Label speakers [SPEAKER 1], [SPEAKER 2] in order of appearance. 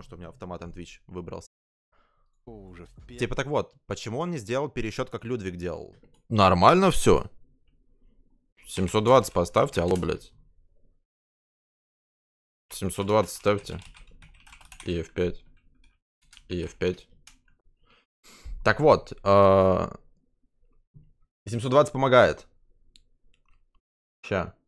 [SPEAKER 1] Потому что у меня автоматом Twitch выбрался. Уже типа так вот, почему он не сделал пересчет, как Людвиг делал?
[SPEAKER 2] Нормально все. 720 поставьте, алло, блядь. 720 ставьте. И F5. И F5. Так вот, э а, 720 помогает. Ща.